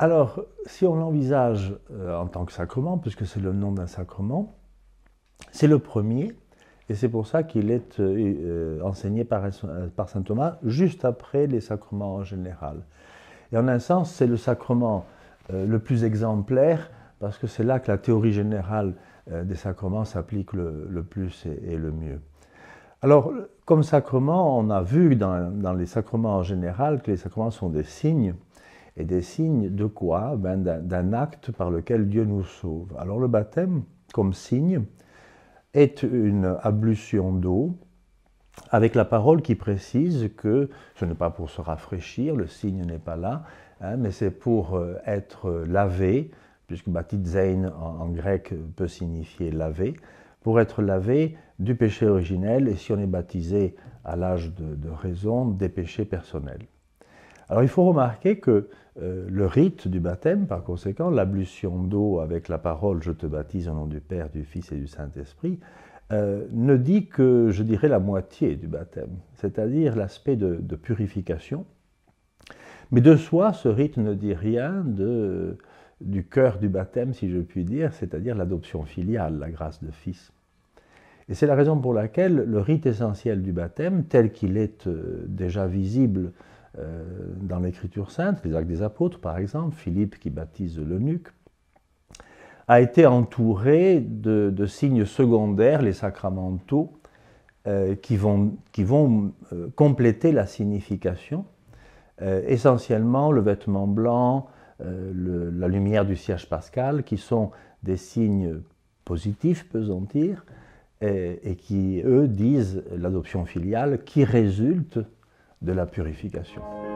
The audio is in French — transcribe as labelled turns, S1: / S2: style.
S1: Alors, si on l'envisage euh, en tant que sacrement, puisque c'est le nom d'un sacrement, c'est le premier, et c'est pour ça qu'il est euh, euh, enseigné par, saint Thomas juste après les sacrements en général. Et en un sens, c'est le sacrement le plus exemplaire, parce que c'est là que la théorie générale des sacrements s'applique le, plus et, le mieux. Alors, comme sacrement, on a vu dans les sacrements en général que les sacrements sont des signes et des signes de quoi ben D'un acte par lequel Dieu nous sauve. Alors le baptême, comme signe, est une ablution d'eau avec la parole qui précise que ce n'est pas pour se rafraîchir, le signe n'est pas là, hein, mais c'est pour euh, être lavé, puisque baptizein en, grec peut signifier laver, pour être lavé du péché originel et si on est baptisé à l'âge de raison, des péchés personnels. Alors il faut remarquer que euh, le rite du baptême, par conséquent, l'ablution d'eau avec la parole Je te baptise au nom du Père, du Fils et du Saint-Esprit, euh, ne dit que, je dirais, la moitié du baptême, c'est-à-dire l'aspect de, purification. Mais de soi, ce rite ne dit rien du cœur du baptême, si je puis dire, c'est-à-dire l'adoption filiale, la grâce de fils. Et c'est la raison pour laquelle le rite essentiel du baptême, tel qu'il est euh, déjà visible euh, dans l'Écriture sainte, les actes des apôtres par exemple, Philippe qui baptise l'eunuque, a été entouré de, signes secondaires, les sacramentaux, euh, qui vont, euh, compléter la signification. essentiellement le vêtement blanc, la lumière du siège pascal, qui sont des signes positifs, peut-on dire, et, et qui, eux, disent l'adoption filiale qui résulte de la purification.